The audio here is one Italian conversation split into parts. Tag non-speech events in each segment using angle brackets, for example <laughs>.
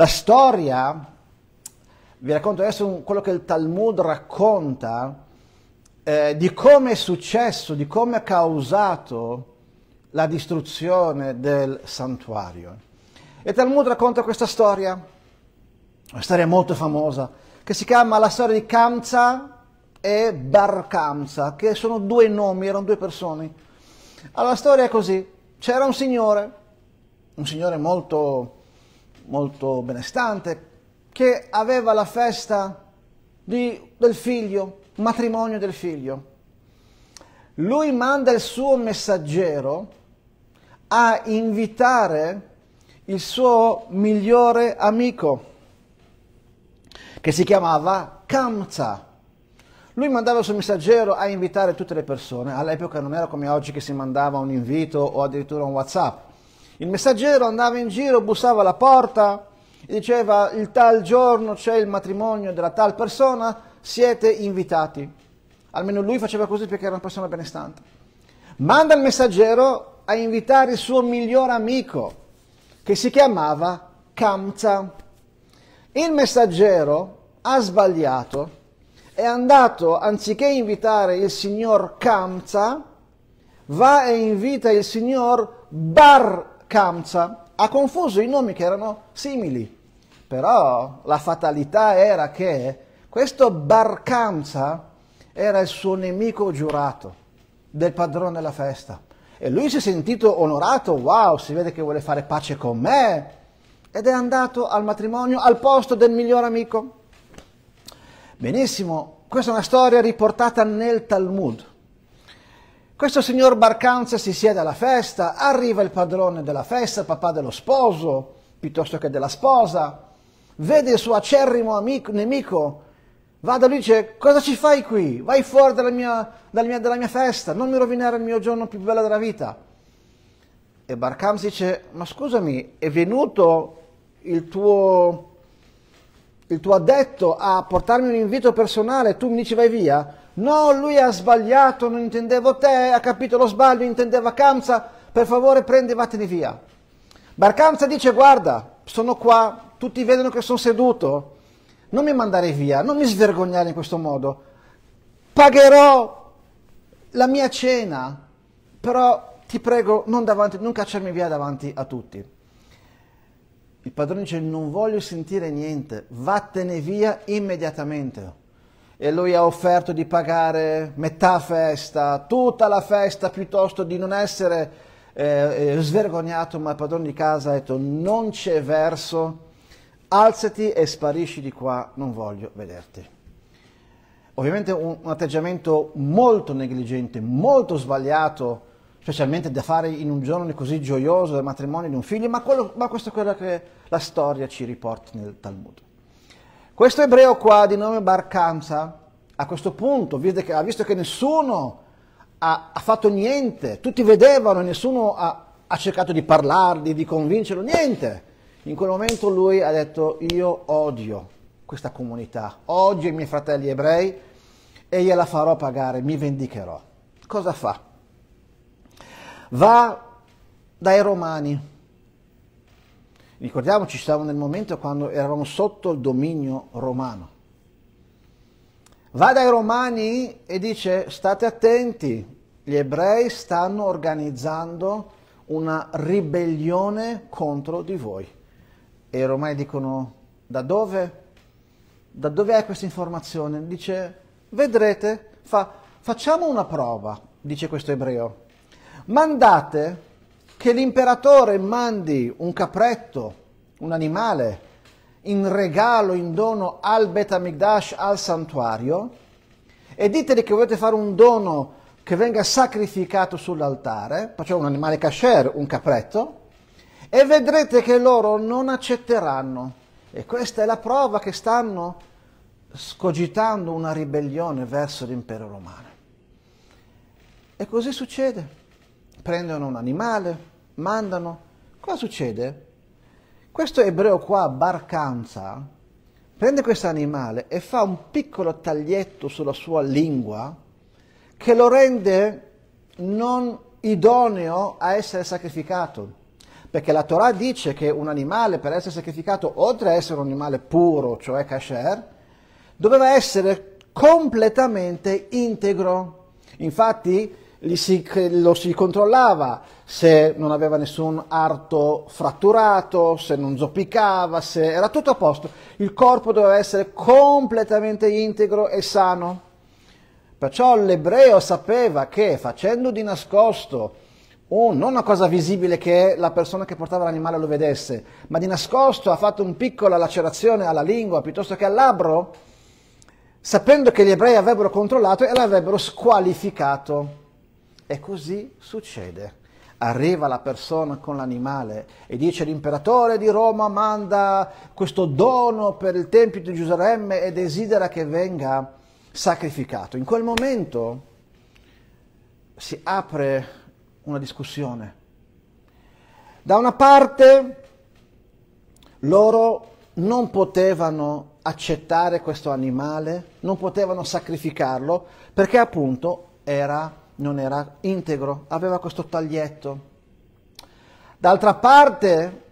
La storia, vi racconto adesso quello che il Talmud racconta, eh, di come è successo, di come ha causato la distruzione del santuario. E Talmud racconta questa storia, una storia molto famosa, che si chiama la storia di Kamsa e Bar Kamsa, che sono due nomi, erano due persone. Allora la storia è così, c'era un signore, un signore molto molto benestante, che aveva la festa di, del figlio, matrimonio del figlio. Lui manda il suo messaggero a invitare il suo migliore amico, che si chiamava Kamza. Lui mandava il suo messaggero a invitare tutte le persone, all'epoca non era come oggi che si mandava un invito o addirittura un Whatsapp, il messaggero andava in giro, bussava alla porta, e diceva il tal giorno c'è il matrimonio della tal persona, siete invitati. Almeno lui faceva così perché era una persona benestante. Manda il messaggero a invitare il suo miglior amico, che si chiamava Kamza. Il messaggero ha sbagliato, è andato, anziché invitare il signor Kamza, va e invita il signor Bar Kamsa, ha confuso i nomi che erano simili. Però la fatalità era che questo Bar Kamsa era il suo nemico giurato del padrone della festa. E lui si è sentito onorato, wow, si vede che vuole fare pace con me. Ed è andato al matrimonio al posto del miglior amico. Benissimo, questa è una storia riportata nel Talmud. Questo signor Barcanza si siede alla festa, arriva il padrone della festa, papà dello sposo, piuttosto che della sposa, vede il suo acerrimo amico, nemico, va da lui e dice cosa ci fai qui? Vai fuori dalla mia, dalla, mia, dalla mia, festa, non mi rovinare il mio giorno più bello della vita. E Barcanza dice ma scusami, è venuto il tuo, il tuo addetto a portarmi un invito personale, tu mi dici vai via? No, lui ha sbagliato, non intendevo te, ha capito lo sbaglio, intendeva Kamsa, per favore prendi e vattene via. Barkamsa dice, guarda, sono qua, tutti vedono che sono seduto, non mi mandare via, non mi svergognare in questo modo. Pagherò la mia cena, però ti prego non, davanti, non cacciarmi via davanti a tutti. Il padrone dice, non voglio sentire niente, vattene via immediatamente e lui ha offerto di pagare metà festa, tutta la festa, piuttosto di non essere eh, eh, svergognato, ma il padrone di casa ha detto non c'è verso, alzati e sparisci di qua, non voglio vederti. Ovviamente un, un atteggiamento molto negligente, molto sbagliato, specialmente da fare in un giorno così gioioso del matrimonio di un figlio, ma, quello, ma questa è quello che la storia ci riporta nel Talmud. Questo ebreo qua di nome Barcanza, a questo punto, visto che, visto che nessuno ha, ha, fatto niente, tutti vedevano e nessuno ha, ha cercato di parlargli, di convincerlo, niente. In quel momento lui ha detto io odio questa comunità, odio i miei fratelli ebrei e gliela farò pagare, mi vendicherò. Cosa fa? Va dai romani, Ricordiamoci, stavamo nel momento quando eravamo sotto il dominio romano. Va dai romani e dice state attenti, gli ebrei stanno organizzando una ribellione contro di voi. E i romani dicono da dove? Da dove è questa informazione? Dice vedrete, fa, facciamo una prova, dice questo ebreo. Mandate che l'imperatore mandi un capretto, un animale, in regalo, in dono al Betamigdash, al santuario, e diteli che volete fare un dono che venga sacrificato sull'altare, cioè un animale kasher, un capretto, e vedrete che loro non accetteranno. E questa è la prova che stanno scogitando una ribellione verso l'impero romano. E così succede. Prendono un animale, mandano. Cosa succede? Questo ebreo qua, Barcanza, prende questo animale e fa un piccolo taglietto sulla sua lingua che lo rende non idoneo a essere sacrificato. Perché la Torah dice che un animale per essere sacrificato, oltre a essere un animale puro, cioè kasher, doveva essere completamente integro. Infatti si, lo si controllava se non aveva nessun arto fratturato, se non zoppicava, se era tutto a posto. Il corpo doveva essere completamente integro e sano. Perciò l'ebreo sapeva che facendo di nascosto, oh, non una cosa visibile che la persona che portava l'animale lo vedesse, ma di nascosto ha fatto una piccola lacerazione alla lingua piuttosto che al labbro, sapendo che gli ebrei avrebbero controllato e l'avrebbero squalificato. E così succede. Arriva la persona con l'animale e dice l'imperatore di Roma manda questo dono per il Tempio di Giuseppe e desidera che venga sacrificato. In quel momento si apre una discussione. Da una parte loro non potevano accettare questo animale, non potevano sacrificarlo perché appunto era non era integro, aveva questo taglietto. D'altra parte,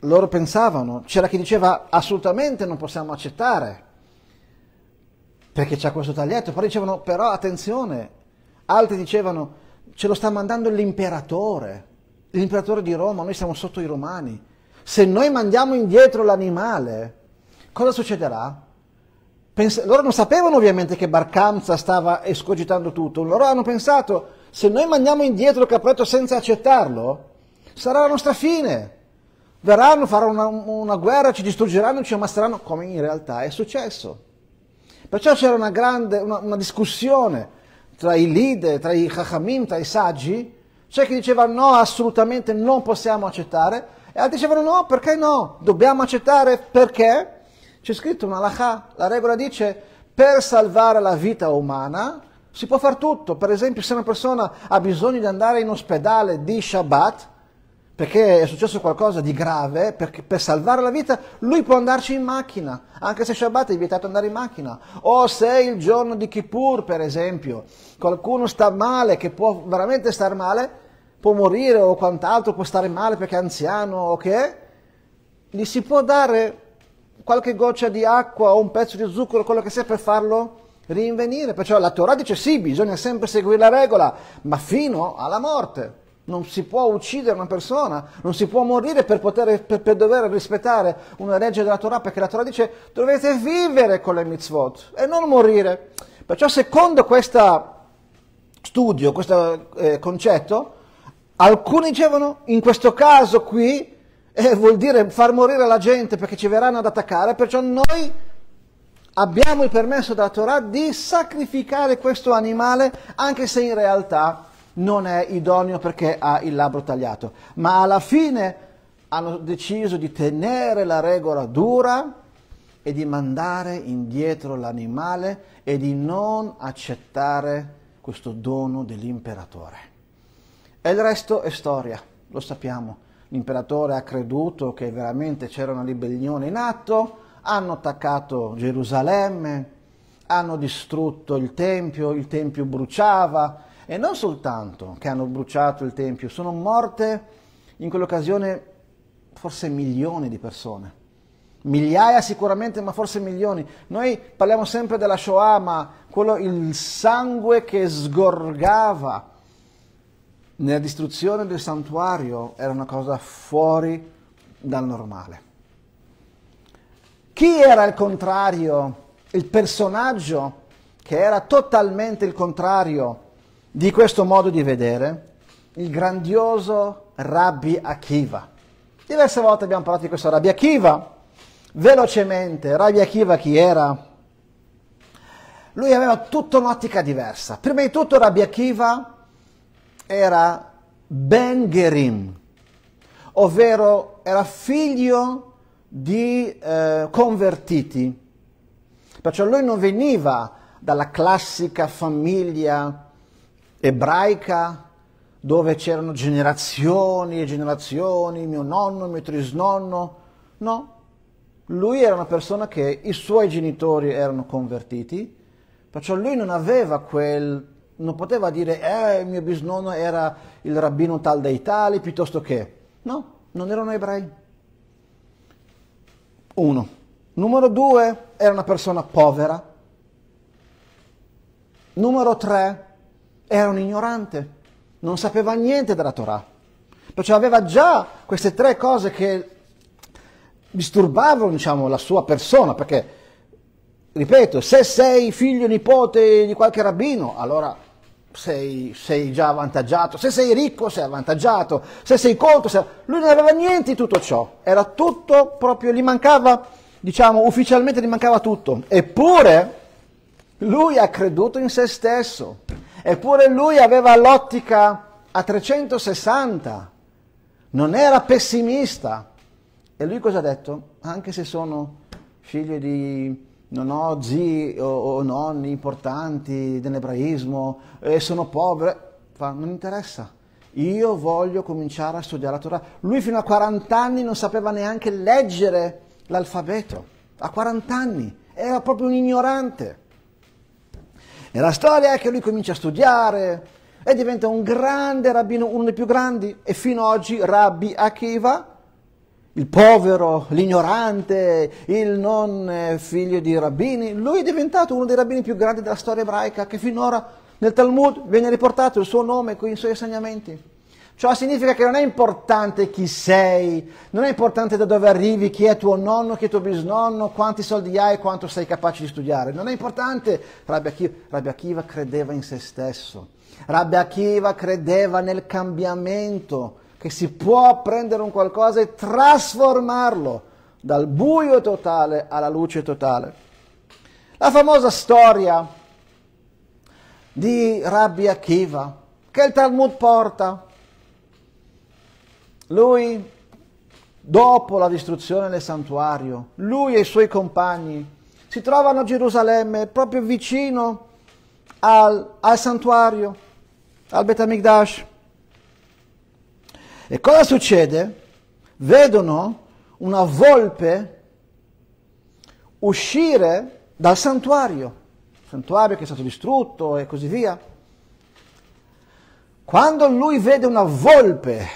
loro pensavano, c'era chi diceva assolutamente non possiamo accettare, perché c'è questo taglietto, però dicevano però attenzione, altri dicevano ce lo sta mandando l'imperatore, l'imperatore di Roma, noi siamo sotto i romani, se noi mandiamo indietro l'animale, cosa succederà? Pens- loro non sapevano ovviamente che Barcanza stava escogitando tutto, loro hanno pensato, se noi mandiamo indietro il capretto senza accettarlo, sarà la nostra fine. Verranno, faranno una, una guerra, ci distruggeranno, ci ammasseranno, come in realtà è successo. Perciò c'era una grande, una, una discussione tra i leader, tra i chachamim, tra i saggi, c'è chi diceva no, assolutamente non possiamo accettare, e altri dicevano no, perché no? Dobbiamo accettare perché? C'è scritto una halakha, la regola dice per salvare la vita umana si può fare tutto. Per esempio se una persona ha bisogno di andare in ospedale di Shabbat, perché è successo qualcosa di grave, per salvare la vita, lui può andarci in macchina, anche se Shabbat è vietato andare in macchina. O se il giorno di Kippur, per esempio, qualcuno sta male, che può veramente star male, può morire o quant'altro, può stare male perché è anziano o okay? che gli si può dare qualche goccia di acqua o un pezzo di zucchero, quello che sia, per farlo rinvenire. Perciò la Torah dice sì, bisogna sempre seguire la regola, ma fino alla morte. Non si può uccidere una persona, non si può morire per, poter, per, per dover rispettare una legge della Torah, perché la Torah dice dovete vivere con le mitzvot e non morire. Perciò secondo questo studio, questo eh, concetto, alcuni dicevano in questo caso qui eh, vuol dire far morire la gente perché ci verranno ad attaccare, perciò noi abbiamo il permesso dalla Torah di sacrificare questo animale anche se in realtà non è idoneo perché ha il labbro tagliato. Ma alla fine hanno deciso di tenere la regola dura e di mandare indietro l'animale e di non accettare questo dono dell'imperatore. E il resto è storia, lo sappiamo l'imperatore ha creduto che veramente c'era una ribellione in atto, hanno attaccato Gerusalemme, hanno distrutto il Tempio, il Tempio bruciava e non soltanto che hanno bruciato il Tempio, sono morte in quell'occasione forse milioni di persone. Migliaia sicuramente, ma forse milioni. Noi parliamo sempre della Shoah, ma quello, il sangue che sgorgava nella distruzione del santuario era una cosa fuori dal normale. Chi era il contrario, il personaggio che era totalmente il contrario di questo modo di vedere? Il grandioso Rabbi Akiva. Diverse volte abbiamo parlato di questo Rabbi Akiva. Velocemente, Rabbi Akiva chi era? Lui aveva tutta un'ottica diversa. Prima di tutto Rabbi Akiva era Ben Gerim, ovvero era figlio di eh, convertiti. Perciò lui non veniva dalla classica famiglia ebraica dove c'erano generazioni e generazioni, mio nonno, mio trisnonno, no. Lui era una persona che i suoi genitori erano convertiti, perciò lui non aveva quel non poteva dire, eh, mio bisnonno era il rabbino tal dei tali, piuttosto che... No, non erano ebrei. Uno. Numero due, era una persona povera. Numero tre, era un ignorante. Non sapeva niente della Torah. Perciò aveva già queste tre cose che disturbavano, diciamo, la sua persona, perché ripeto, se sei figlio nipote di qualche rabbino, allora sei, sei, già avvantaggiato, se sei ricco sei avvantaggiato, se sei colto, sei... lui non aveva niente di tutto ciò, era tutto proprio, gli mancava, diciamo, ufficialmente gli mancava tutto, eppure lui ha creduto in se stesso, eppure lui aveva l'ottica a 360, non era pessimista, e lui cosa ha detto? Anche se sono figlio di non ho zii o, o nonni importanti dell'ebraismo e sono povero, fa, non interessa. Io voglio cominciare a studiare la Torah. Lui fino a 40 anni non sapeva neanche leggere l'alfabeto. A 40 anni era proprio un ignorante. E la storia è che lui comincia a studiare e diventa un grande rabbino, uno dei più grandi, e fino ad oggi Rabbi Akiva il povero, l'ignorante, il non eh, figlio di rabbini, lui è diventato uno dei rabbini più grandi della storia ebraica che finora nel Talmud viene riportato il suo nome con i suoi insegnamenti. Ciò significa che non è importante chi sei, non è importante da dove arrivi, chi è tuo nonno, chi è tuo bisnonno, quanti soldi hai e quanto sei capace di studiare. Non è importante. Rabbi Akiva, Rabbi Akiva credeva in se stesso. Rabbi Akiva credeva nel cambiamento che si può prendere un qualcosa e trasformarlo dal buio totale alla luce totale. La famosa storia di Rabbi Akiva, che il Talmud porta. Lui, dopo la distruzione del santuario, lui e i suoi compagni si trovano a Gerusalemme, proprio vicino al, al santuario, al Betamigdash. E cosa succede? Vedono una volpe uscire dal santuario, santuario che è stato distrutto e così via. Quando lui vede una volpe,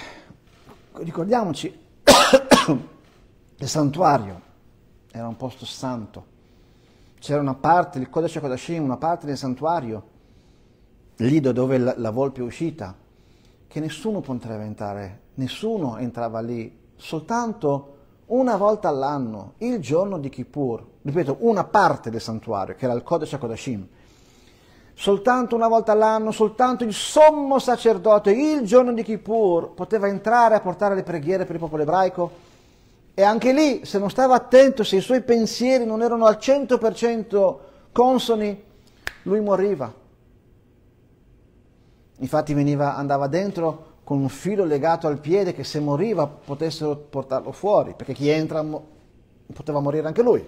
ricordiamoci, <coughs> il santuario era un posto santo, c'era una parte, il codice Kodashim, una parte del santuario, lì da dove la, la volpe è uscita, che nessuno poteva entrare, nessuno entrava lì, soltanto una volta all'anno, il giorno di Kippur, ripeto, una parte del santuario, che era il Kodesh HaKodashim, soltanto una volta all'anno, soltanto il sommo sacerdote, il giorno di Kippur, poteva entrare a portare le preghiere per il popolo ebraico. E anche lì, se non stava attento, se i suoi pensieri non erano al 100% consoni, lui moriva. Infatti veniva, andava dentro con un filo legato al piede che se moriva potessero portarlo fuori, perché chi entra mo- poteva morire anche lui.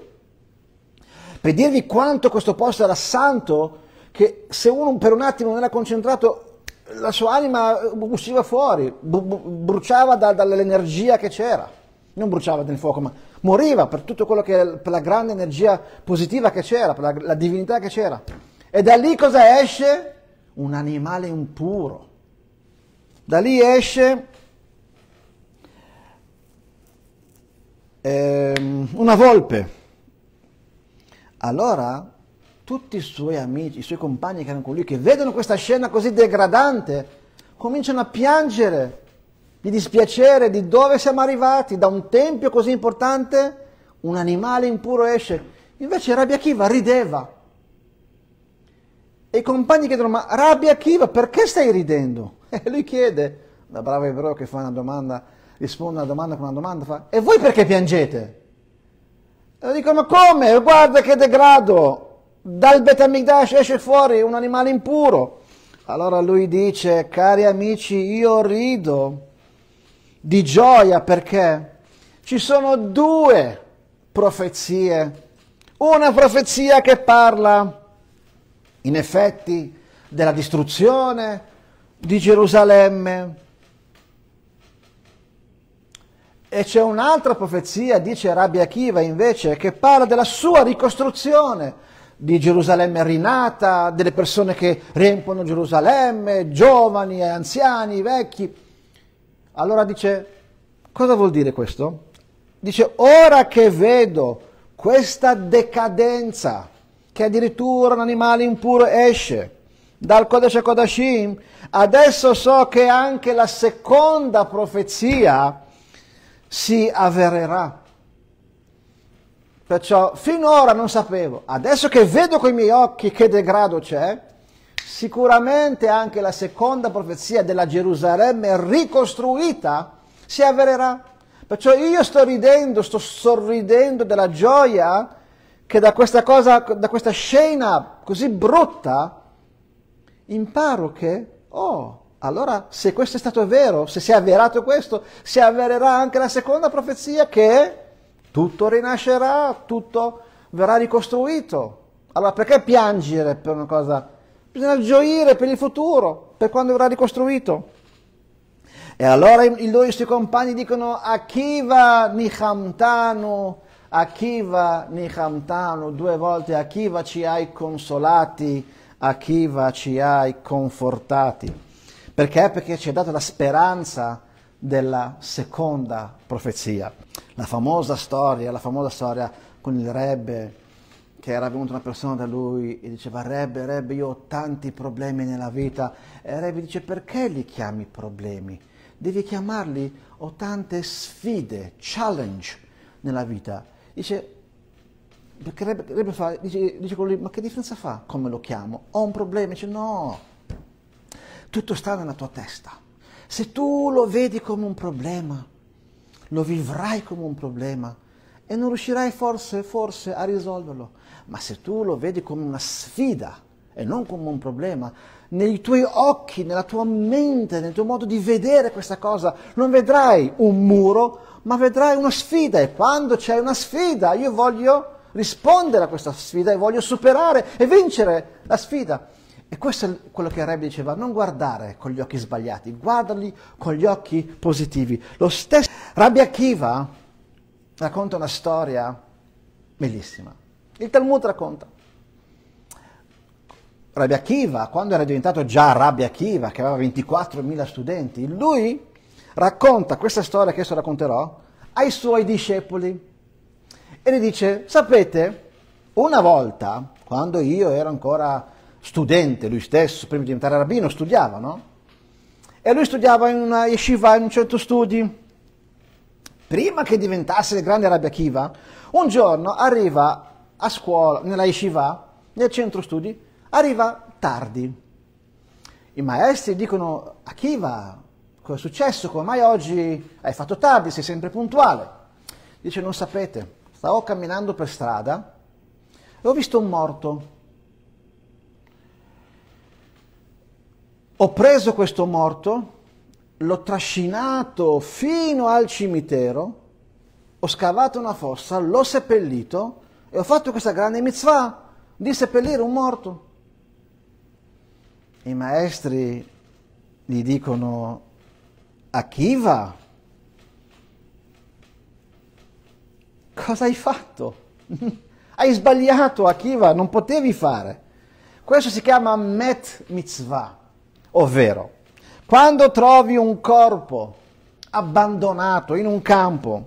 Per dirvi quanto questo posto era santo, che se uno per un attimo non era concentrato, la sua anima usciva fuori, bu- bu- bruciava da- dall'energia che c'era. Non bruciava nel fuoco, ma moriva per tutto quello che, per la grande energia positiva che c'era, per la, la divinità che c'era. E da lì cosa esce? un animale impuro. Da lì esce eh, una volpe. Allora tutti i suoi amici, i suoi compagni che erano con lui, che vedono questa scena così degradante, cominciano a piangere di dispiacere di dove siamo arrivati, da un tempio così importante, un animale impuro esce. Invece Rabbi Akiva rideva, e i compagni chiedono, ma rabbia Kiva, perché stai ridendo? <laughs> E lui chiede, da bravo ebreo che fa una domanda, risponde alla domanda con una domanda, fa, e voi perché piangete? E dicono, ma come? Guarda che degrado! Dal Betamigdash esce fuori un animale impuro. Allora lui dice, cari amici, io rido di gioia perché ci sono due profezie. Una profezia che parla in effetti della distruzione di Gerusalemme. E c'è un'altra profezia, dice Rabbi Akiva invece, che parla della sua ricostruzione di Gerusalemme rinata, delle persone che riempiono Gerusalemme, giovani, anziani, vecchi. Allora dice, cosa vuol dire questo? Dice, ora che vedo questa decadenza, che addirittura un animale impuro esce dal Kodesh Kodashim. Adesso so che anche la seconda profezia si avvererà. Perciò finora non sapevo, adesso che vedo con i miei occhi che degrado c'è, sicuramente anche la seconda profezia della Gerusalemme ricostruita si avvererà. Perciò io sto ridendo, sto sorridendo della gioia che da questa cosa, da questa scena così brutta, imparo che, oh, allora se questo è stato vero, se si è avverato questo, si avvererà anche la seconda profezia che tutto rinascerà, tutto verrà ricostruito. Allora perché piangere per una cosa? Bisogna gioire per il futuro, per quando verrà ricostruito. E allora i, i loro i suoi compagni dicono, Akiva Nihamtanu, Akiva Nihamtanu, due volte Akiva ci hai consolati, Akiva ci hai confortati. Perché? Perché ci ha dato la speranza della seconda profezia. La famosa storia, la famosa storia con il Rebbe, che era venuta una persona da lui e diceva Rebbe, Rebbe, io ho tanti problemi nella vita. E il Rebbe dice perché li chiami problemi? Devi chiamarli, ho tante sfide, challenge nella vita dice, Rebbe, fa, dice, dice quello lì, ma che differenza fa come lo chiamo? Ho un problema, dice no, tutto sta nella tua testa. Se tu lo vedi come un problema, lo vivrai come un problema e non riuscirai forse, forse a risolverlo. Ma se tu lo vedi come una sfida e non come un problema, nei tuoi occhi, nella tua mente, nel tuo modo di vedere questa cosa, non vedrai un muro, ma vedrai una sfida e quando c'è una sfida io voglio rispondere a questa sfida e voglio superare e vincere la sfida. E questo è quello che Rebbe diceva, non guardare con gli occhi sbagliati, guardali con gli occhi positivi. Lo stesso Rabbi Akiva racconta una storia bellissima. Il Talmud racconta. Rabbi Akiva, quando era diventato già Rabbi Akiva, che aveva 24.000 studenti, lui racconta questa storia che adesso racconterò ai suoi discepoli e gli dice, sapete, una volta, quando io ero ancora studente, lui stesso, prima di diventare rabbino, studiava, no? E lui studiava in una yeshiva, in un centro studi. Prima che diventasse il grande rabbia Kiva, un giorno arriva a scuola, nella yeshiva, nel centro studi, arriva tardi. I maestri dicono, a Kiva, Cosa è successo? Come mai oggi hai fatto tardi? Sei sempre puntuale? Dice, non sapete, stavo camminando per strada e ho visto un morto. Ho preso questo morto, l'ho trascinato fino al cimitero, ho scavato una fossa, l'ho seppellito e ho fatto questa grande mitzvah di seppellire un morto. I maestri gli dicono Akiva, cosa hai fatto? <laughs> hai sbagliato Akiva, non potevi fare. Questo si chiama met mitzvah, ovvero quando trovi un corpo abbandonato in un campo,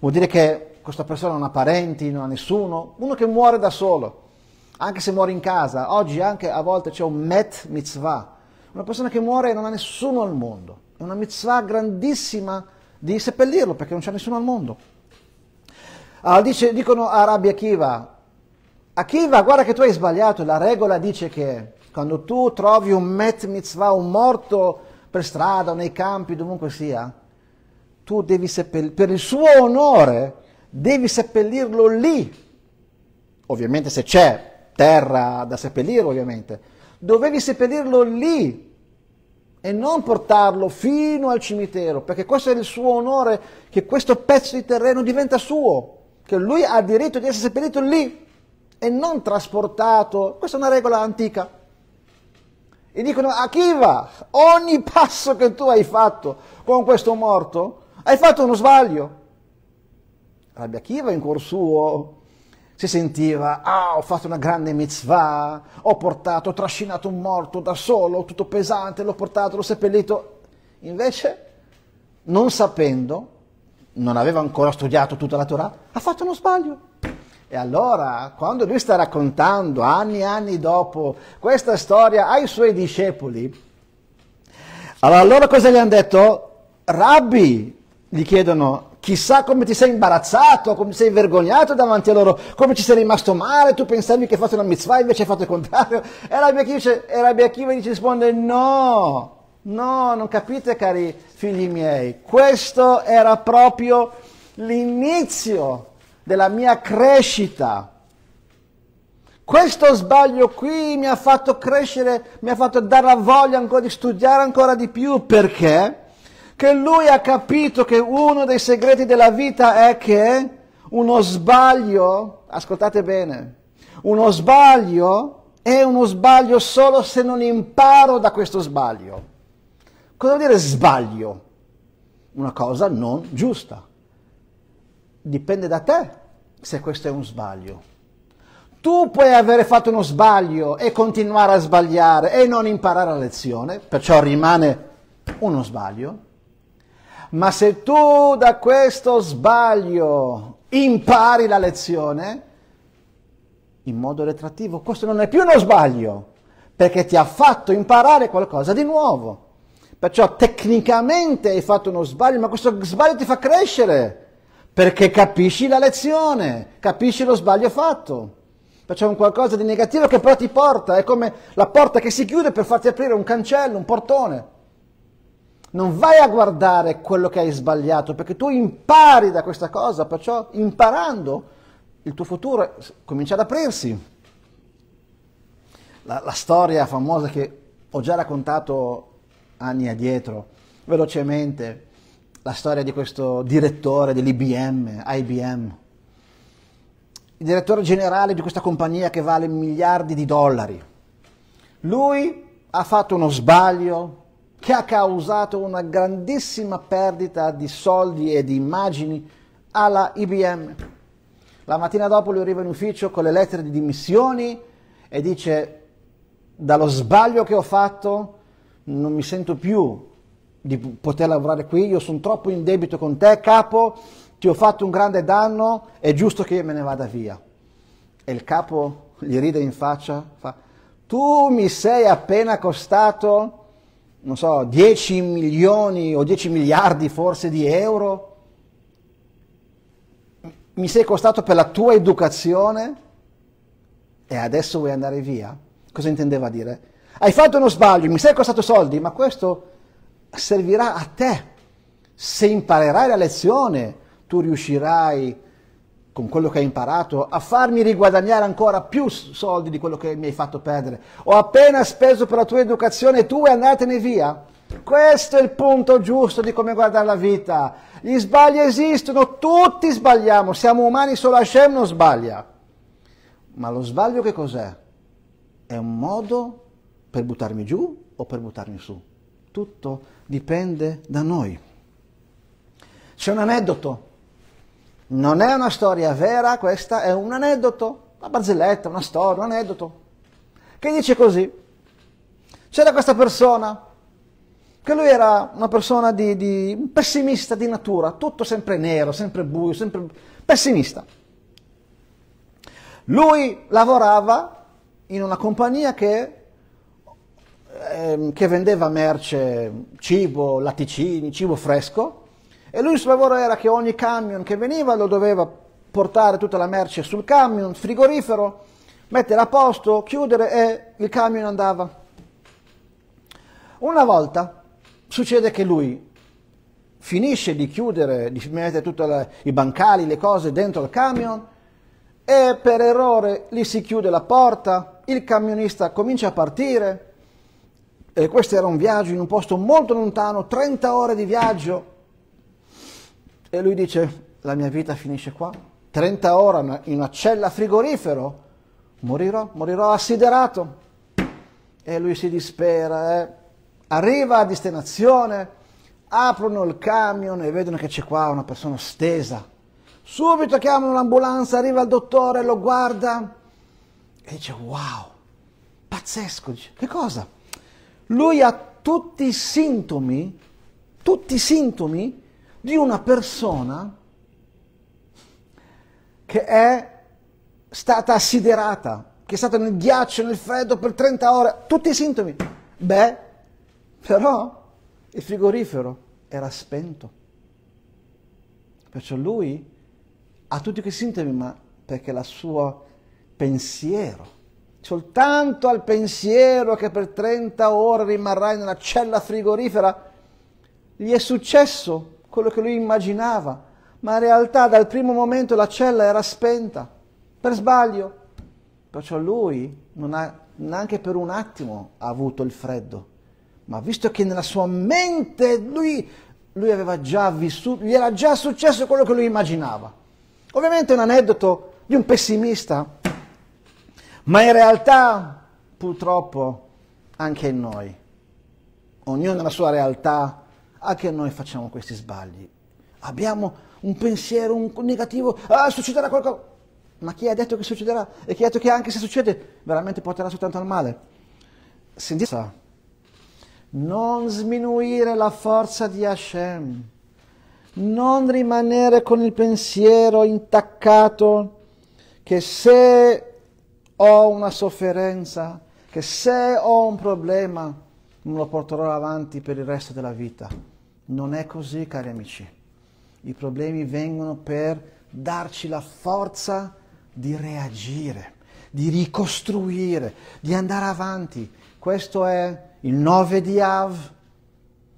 vuol dire che questa persona non ha parenti, non ha nessuno, uno che muore da solo, anche se muore in casa, oggi anche a volte c'è un met mitzvah, una persona che muore e non ha nessuno al mondo una mitzvah grandissima di seppellirlo perché non c'è nessuno al mondo. Allora dice, dicono a Rabbi Akiva, Akiva guarda che tu hai sbagliato, la regola dice che quando tu trovi un met mitzvah, un morto per strada, nei campi, dovunque sia, tu devi seppellirlo, per il suo onore, devi seppellirlo lì. Ovviamente se c'è terra da seppellire, ovviamente. Dovevi seppellirlo lì, e non portarlo fino al cimitero, perché questo è il suo onore, che questo pezzo di terreno diventa suo, che lui ha diritto di essere seppellito lì e non trasportato. Questa è una regola antica. E dicono, a chi Ogni passo che tu hai fatto con questo morto, hai fatto uno sbaglio. Rabbi Akiva in cuor suo si sentiva, ah, ho fatto una grande mitzvah, ho portato, ho trascinato un morto da solo, tutto pesante, l'ho portato, l'ho seppellito. Invece, non sapendo, non aveva ancora studiato tutta la Torah, ha fatto uno sbaglio. E allora, quando lui sta raccontando, anni e anni dopo, questa storia ai suoi discepoli, allora, allora cosa gli hanno detto? Rabbi, gli chiedono, Chissà come ti sei imbarazzato, come ti sei vergognato davanti a loro, come ci sei rimasto male, tu pensavi che fosse una mitzvah, invece hai fatto il contrario. <laughs> E Rabbi Akiva, e ci risponde no, no, non capite cari figli miei, questo era proprio l'inizio della mia crescita. Questo sbaglio qui mi ha fatto crescere, mi ha fatto dare la voglia ancora di studiare ancora di più, perché? che lui ha capito che uno dei segreti della vita è che uno sbaglio, ascoltate bene, uno sbaglio è uno sbaglio solo se non imparo da questo sbaglio. Cosa vuol dire sbaglio? Una cosa non giusta. Dipende da te se questo è un sbaglio. Tu puoi avere fatto uno sbaglio e continuare a sbagliare e non imparare la lezione, perciò rimane uno sbaglio, ma se tu da questo sbaglio impari la lezione in modo retrattivo, questo non è più uno sbaglio, perché ti ha fatto imparare qualcosa di nuovo. Perciò tecnicamente hai fatto uno sbaglio, ma questo sbaglio ti fa crescere, perché capisci la lezione, capisci lo sbaglio fatto. Perciò è un qualcosa di negativo che però ti porta, è come la porta che si chiude per farti aprire un cancello, un portone non vai a guardare quello che hai sbagliato, perché tu impari da questa cosa, perciò imparando il tuo futuro comincia ad aprirsi. La, la storia famosa che ho già raccontato anni addietro, velocemente, la storia di questo direttore dell'IBM, IBM, il direttore generale di questa compagnia che vale miliardi di dollari. Lui ha fatto uno sbaglio che ha causato una grandissima perdita di soldi e di immagini alla IBM. La mattina dopo lui arriva in ufficio con le lettere di dimissioni e dice dallo sbaglio che ho fatto non mi sento più di poter lavorare qui, io sono troppo in debito con te capo, ti ho fatto un grande danno, è giusto che io me ne vada via. E il capo gli ride in faccia, fa, tu mi sei appena costato non so, 10 milioni o 10 miliardi forse di euro, mi sei costato per la tua educazione e adesso vuoi andare via? Cosa intendeva dire? Hai fatto uno sbaglio, mi sei costato soldi, ma questo servirà a te. Se imparerai la lezione, tu riuscirai a con quello che hai imparato, a farmi riguadagnare ancora più soldi di quello che mi hai fatto perdere. Ho appena speso per la tua educazione e tu vuoi andartene via? Questo è il punto giusto di come guardare la vita. Gli sbagli esistono, tutti sbagliamo, siamo umani, solo Hashem non sbaglia. Ma lo sbaglio che cos'è? È un modo per buttarmi giù o per buttarmi su? Tutto dipende da noi. C'è un aneddoto non è una storia vera questa, è un aneddoto, una barzelletta, una storia, un aneddoto, che dice così. C'era questa persona, che lui era una persona di, di, un pessimista di natura, tutto sempre nero, sempre buio, sempre pessimista. Lui lavorava in una compagnia che, eh, che vendeva merce, cibo, latticini, cibo fresco, e lui il suo lavoro era che ogni camion che veniva lo doveva portare tutta la merce sul camion, frigorifero, mettere a posto, chiudere e il camion andava. Una volta succede che lui finisce di chiudere, di mettere tutti i bancali, le cose dentro il camion e per errore lì si chiude la porta, il camionista comincia a partire. E questo era un viaggio in un posto molto lontano, 30 ore di viaggio e lui dice, la mia vita finisce qua, 30 ore in una cella frigorifero, morirò, morirò assiderato. E lui si dispera, eh. arriva a destinazione, aprono il camion e vedono che c'è qua una persona stesa. Subito chiamano l'ambulanza, arriva il dottore, lo guarda e dice wow, pazzesco, che cosa? Lui ha tutti i sintomi, tutti i sintomi di una persona che è stata assiderata, che è stata nel ghiaccio, nel freddo per 30 ore, tutti i sintomi. Beh, però il frigorifero era spento. Perciò lui ha tutti quei sintomi, ma perché la sua pensiero, soltanto al pensiero che per 30 ore rimarrai nella cella frigorifera, gli è successo quello che lui immaginava, ma in realtà dal primo momento la cella era spenta, per sbaglio. Perciò lui non ha neanche per un attimo avuto il freddo, ma visto che nella sua mente lui, lui aveva già vissuto, gli era già successo quello che lui immaginava. Ovviamente è un aneddoto di un pessimista, ma in realtà purtroppo anche noi, ognuno nella sua realtà, anche ah, noi facciamo questi sbagli. Abbiamo un pensiero un negativo, ah, succederà qualcosa. Ma chi ha detto che succederà? E chi ha detto che anche se succede, veramente porterà soltanto al male? Sentite, non sminuire la forza di Hashem, non rimanere con il pensiero intaccato che se ho una sofferenza, che se ho un problema, non lo porterò avanti per il resto della vita. Non è così, cari amici. I problemi vengono per darci la forza di reagire, di ricostruire, di andare avanti. Questo è il 9 di Av,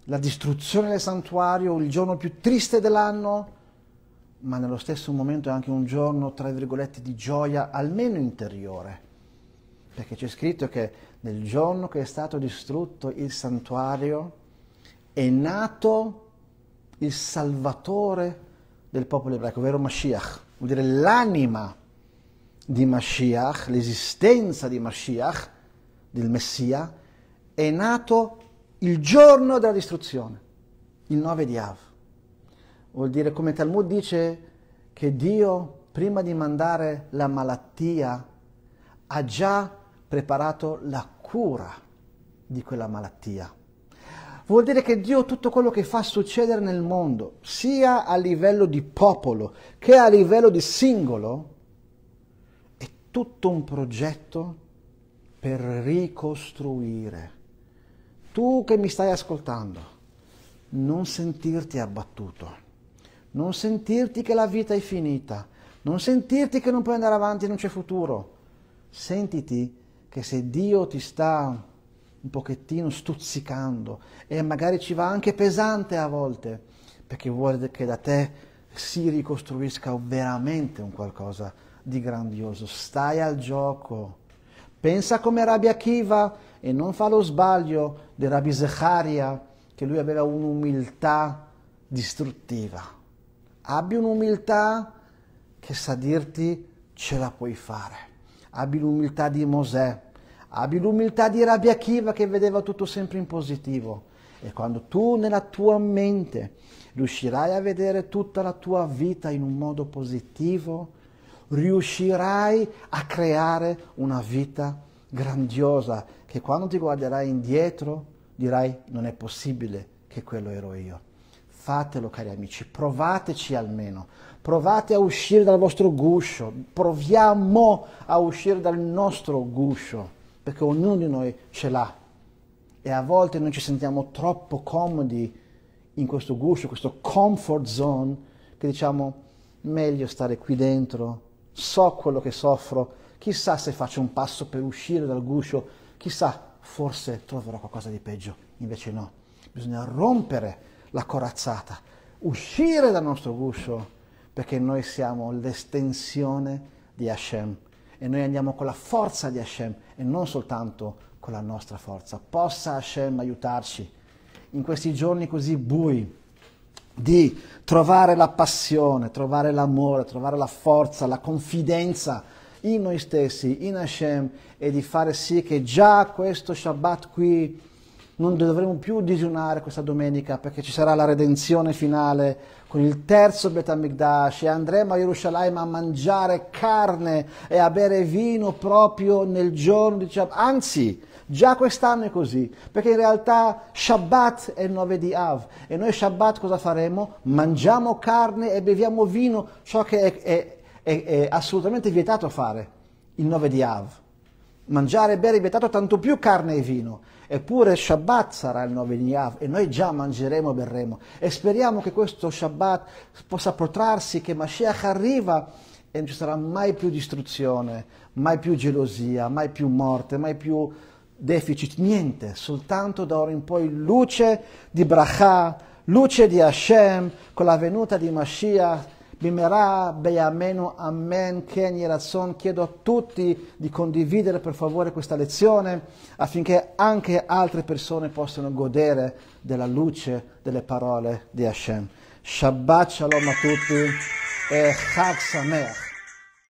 la distruzione del santuario, il giorno più triste dell'anno, ma nello stesso momento è anche un giorno, tra virgolette, di gioia, almeno interiore. Perché c'è scritto che nel giorno che è stato distrutto il santuario, è nato il salvatore del popolo ebraico, ovvero Mashiach. Vuol dire l'anima di Mashiach, l'esistenza di Mashiach, del Messia, è nato il giorno della distruzione, il 9 di Av. Vuol dire, come Talmud dice, che Dio, prima di mandare la malattia, ha già preparato la cura di quella malattia vuol dire che Dio tutto quello che fa succedere nel mondo, sia a livello di popolo che a livello di singolo, è tutto un progetto per ricostruire. Tu che mi stai ascoltando, non sentirti abbattuto, non sentirti che la vita è finita, non sentirti che non puoi andare avanti, non c'è futuro. Sentiti che se Dio ti sta un pochettino stuzzicando e magari ci va anche pesante a volte, perché vuole che da te si ricostruisca veramente un qualcosa di grandioso. Stai al gioco. Pensa come Rabbi Akiva e non fa lo sbaglio di Rabbi Zecharia, che lui aveva un'umiltà distruttiva. Abbi un'umiltà che sa dirti ce la puoi fare. Abbi l'umiltà di Mosè Abbi l'umiltà di rabbia chiva che vedeva tutto sempre in positivo. E quando tu nella tua mente riuscirai a vedere tutta la tua vita in un modo positivo, riuscirai a creare una vita grandiosa che quando ti guarderai indietro dirai non è possibile che quello ero io. Fatelo cari amici, provateci almeno, provate a uscire dal vostro guscio, proviamo a uscire dal nostro guscio perché ognuno di noi ce l'ha e a volte noi ci sentiamo troppo comodi in questo guscio, questo comfort zone, che diciamo meglio stare qui dentro, so quello che soffro, chissà se faccio un passo per uscire dal guscio, chissà forse troverò qualcosa di peggio, invece no, bisogna rompere la corazzata, uscire dal nostro guscio, perché noi siamo l'estensione di Hashem e noi andiamo con la forza di Hashem e non soltanto con la nostra forza. Possa Hashem aiutarci in questi giorni così bui di trovare la passione, trovare l'amore, trovare la forza, la confidenza in noi stessi, in Hashem e di fare sì che già questo Shabbat qui non dovremo più disunare questa domenica perché ci sarà la redenzione finale con il terzo Bet Amikdash e andremo a Gerusalemme a mangiare carne e a bere vino proprio nel giorno di Shabbat. Anzi, già quest'anno è così, perché in realtà Shabbat è il 9 di Av e noi Shabbat cosa faremo? Mangiamo carne e beviamo vino, ciò che è, è, è, è assolutamente vietato fare il 9 di Av. Mangiare e bere è vietato tanto più carne e vino. Eppure Shabbat sarà il 9 di Av e noi già mangeremo e berremo. E speriamo che questo Shabbat possa protrarsi, che Mashiach arriva e non ci sarà mai più distruzione, mai più gelosia, mai più morte, mai più deficit, niente, soltanto da ora in poi luce di Bracha, luce di Hashem, con la venuta di Mashiach Bimerà, Beyamenu, Amen, Ken, Yerazon, chiedo a tutti di condividere per favore questa lezione affinché anche altre persone possano godere della luce delle parole di Hashem. Shabbat shalom a tutti e Chag Sameach.